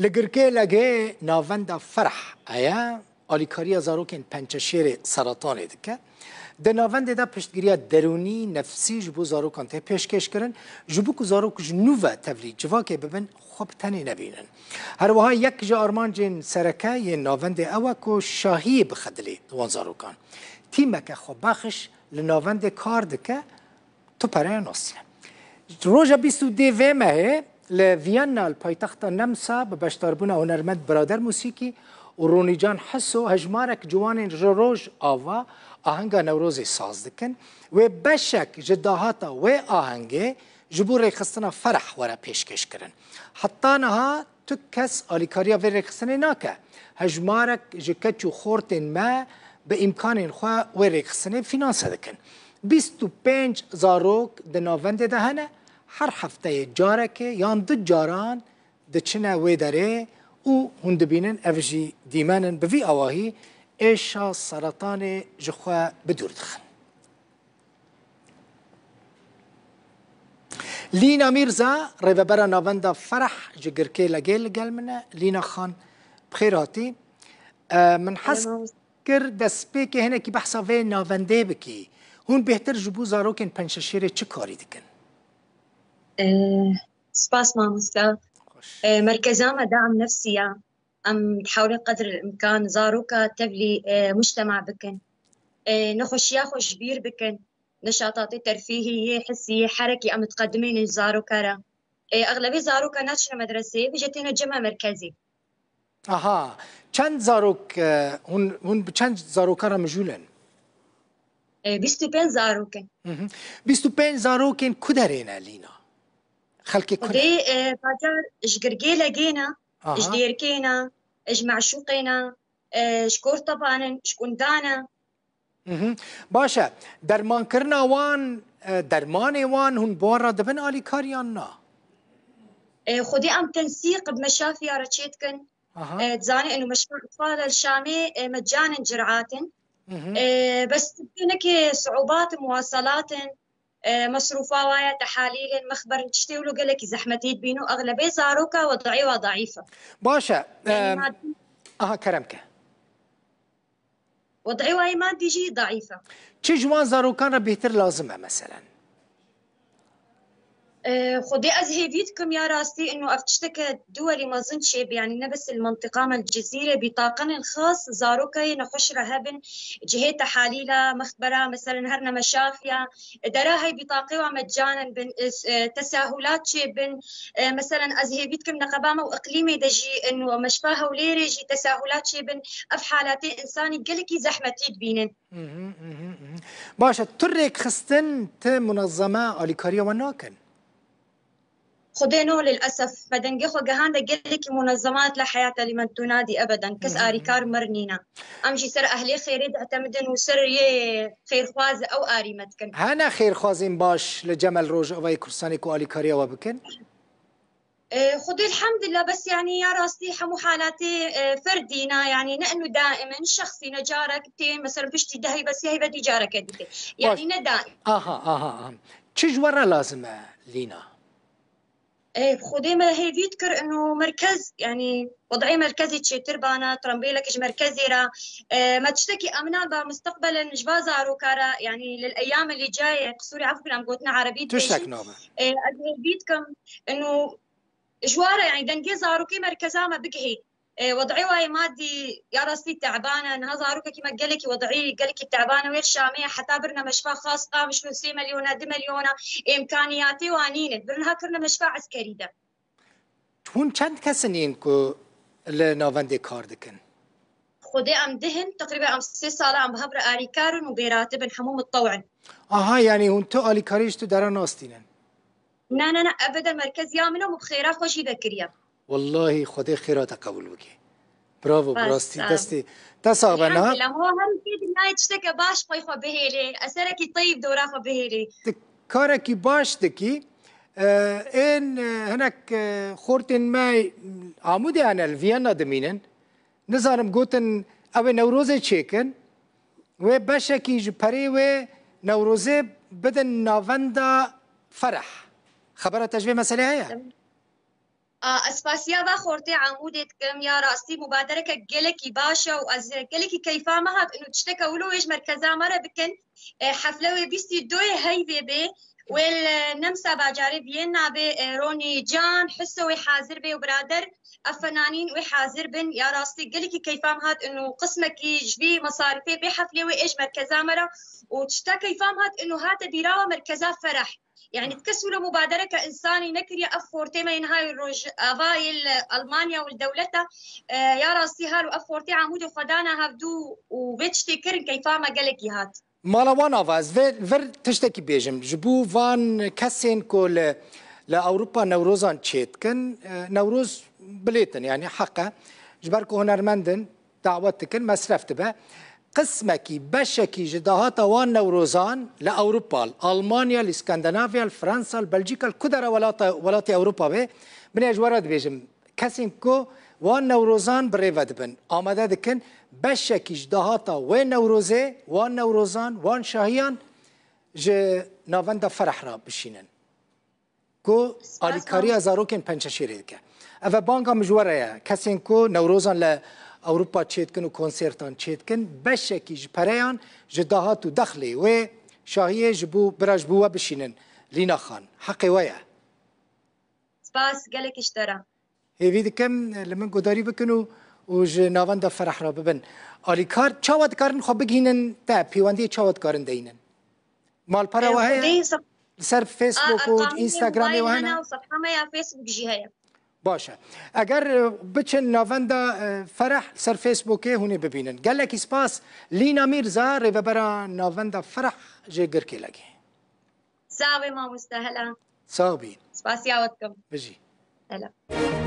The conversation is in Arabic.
لگرکه لگه ناوند فرح ایا آلیکاریا زاروکین پنچشیر سرطان دکه د ناوند د پشتګریه درونی نفسي جبو زارو کانته پیشکش کرن جبو کو زارو کو نوو تبلیغ جوا کې ببن خوب تنه نبینن هر وها یک ج ارمان جن سرکه ی ناوند او کو شاهی بخدلی وان زارو کان تیمه خو بخش لناوند کار دکه تو پره ناس روزا 22 مه لفيينا البايتخت نمسا ببشتربونا هنرمند برادر موسيقي و رونیجان حسو هجمارک جوان روج آوا آهنگا نوروزی ساز دکن و بشک جداهاتا و آهنگه جبور ریخستنا فرح ورا پیشکش کرن حتی نها تک کس آلیکاریا و ریخستنی ناکه هجمارک جکچو خورتن ما به امکان خواه و ریخستنی فینانس دکن 25 زاروک دناوند دهنه هر هفته جارکه یان دو جاران دچنه وی داره او هندبینن افجی دیمنن به وی اواهی ایشا سرطان جخوا بدور دخن لینا میرزا ریوبرا ناوندا فرح جگرکی لگیل گلمنه لینا خان بخیراتی من حس کر دسپی که هنه که بحثا وی ناونده بکی هون بهتر جبو زاروکن پنششیر چه کاری دکن آه، سباس مامستا آه، مركزاما دعم نفسيا أم تحاولي قدر الإمكان زاروكا تبلي آه، مجتمع بكن نخش ياخش بير بكن نشاطاتي ترفيهية حسية حركة أم تقدمين زاروكا را أغلبي زاروكا ناتشنا مدرسة بجتنا جمع مركزي أها چند زاروك هون هون بچند زاروكا را مجولن بيستو بين زاروكا بيستو بين زاروكا كدرين لينا خلكي كل دي آه، بازار شقرقي جينا اش ديركينا اش معشوقينا آه، شكور طبعا شكون دانا باشا درمان كرنا وان آه، درمان وان هون بورا دبن الي كاريانا نا خودي ام تنسيق بمشافي رشيتكن أه. تزاني انه مشروع اطفال الشامي مجانا جرعات بس تبينك صعوبات مواصلات آه، مصروفة ويا تحاليل مخبر تشتي ولو قال لك زحمتي بينو أغلبية زاروكا وضعي ضعيفة باشا يعني أم... أها كرمك وضعيوة ما تجي ضعيفة چه جوان زاروكان بهتر لازمه مثلا خدي از هيفيتكم يا راسي انه افتشتك دولي ما زنتش يعني نبس المنطقه من الجزيره بطاقن الخاص زاروكا نخش رهبن جهه حاليلة مخبره مثلا هرنا مشافية دراهي بطاقه ومجانا بن تساهلات شي بن مثلا از هيفيتكم نقبامه واقليمي دجي انه مشفاها جي تساهلات شي بن اف حالاتي انساني قلكي زحمتي بينن باشا ترك خستن منظمه اليكاريا وناكن خدينو للأسف فدنجي خو جهان لك منظمات لا حياة لمن تنادي أبدا كس آريكار مرنينا أمشي سر أهلي خيري اعتمدن وسر خير خواز أو آري متكن هنا خير خوازين باش لجمل روج او كرساني كو آليكاريا وبكن إيه، خدي الحمد لله بس يعني يا راستي حمو حالاتي إيه، فردينا يعني نأنو دائما شخصي نجارك تي مثلا بشتي دهي بس هي بدي جارك يعني ندائم اها اها اها تشجورة لازمة لينا ايه ما هي بيذكر انه مركز يعني وضعي مركزي تشي تربانا ترامبيلك اش مركزي را إيه، ما تشتكي امنا با مستقبلا جبازا روكارا يعني للايام اللي جايه قصوري عفوا عم قوتنا عربي تشتك نوما ايه بيتكم انه جوارا يعني دنجيزا روكي مركزا ما بقهي إيه، وضعي واي مادي يا راسي تعبانه نهض هاروك كما قال وضعي قالك تعبانه وير شاميه حتى برنا مشفى خاص آه، مش نسي مليونه دي مليونه امكانياتي وانين برنا كرنا مشفى عسكري ده تون چند كسنين كو لناوندي كار دكن ام دهن تقريبا ام سي سالة ام بهبر آلي كارن وبيراتب حموم الطوعن اها يعني هنتو آلي كاريش تو دران ناستينن نا نا نا ابدا مركز يامنا مبخيرا خوشي بكريا والله خدای خیرات قبول بگی براو براستی دستی تصابه نه الحمد لله هو هم که نایت که باش خوی خو بهیری اثر کی طیب دوره خو بهیری کار کی باش دکی این هناك خورتن ماي عمودي انا الفيانا دمينن نزارم گوتن او نوروز چیکن و بشه کی جپری و نوروزه بدن ناوندا فرح خبره تجربه مسئله هيا آه، اسپاسیا ئەسپاسیاوا خورتی ئامودێت کم یا راستی مبادره که گله کی باشه و از گله ئەز گەلێکی کەیفامە هات مرکز ولوێش بکن اه، حفله حەفلەوێ بیستی دوێ هەیوێ بێ وێل نمسا باجارێ بێن نابێ اه، رونی جان حس حسەوەی حاضر بی و برادر افنانین وێ حاضر بن یا راستی گله کی گەلێکی کەیفام هات ئەن کی جوی ژوی مەسارفێ حفله حەفلێ وێ مرکز مرکزامەرە و شتا کەیفام هات ئەن و هاتە بیراوە مرکزا يعني آه. تكسل مبادرة كإنساني نكريا أفور ما ينهاي الروج افاي ألمانيا والدولتا آه، يا راسي هالو أفور تي عمودو خدانا هفدو وبيتشتي كرن كيفاما قالك يهات مالا وانا فاز فر تشتكي بيجم جبو فان كاسين كل لأوروبا نوروزان تشيتكن آه، نوروز بليتن يعني حقا جبركو هنرمندن دعوتكن به قسمکی بشکی جداها توان نوروزان لأوروبا ألمانيا لإسكندنافيا لفرنسا لبلجيكا لكدر ولاتا ولاتا أوروبا به من أجوارد بيجم كسين كو وان نوروزان بريفا دبن آماده دكن بشکی جداها تا و نوروزه وان نوروزان وان شاهيان ج ناوند فرح را بشینن کو آلیکاری از آروکن پنچشیره که اوه بانگا مجوره کسین کو نوروزان ل Avrupa çêtkin û konsertan çêtkin beşekî ji pereyan ji dahat û dexlê wê şahiyê ji bo bira ji bo we bişînin Lîna Xan heqê we ye. Spas gelek iştara. Hêvî dikim li min gudarî bikin û û ji navenda fereh re bibin. Alîkar çawa dikarin xwe bigînin te pîwendiyê çawa dikarin deyînin. Malpera we heye ser Facebook û Instagramê we hene? Sexemeya Facebook jî heye. باشه اگر بچن ناوند فرح سر فیسبوکه هونه ببینن گلکی سپاس لینا میرزا ری ببرا ناوند فرح جه گرکی لگه ساوی ما مستهلا ساوی سپاس یاوتکم بجی هلا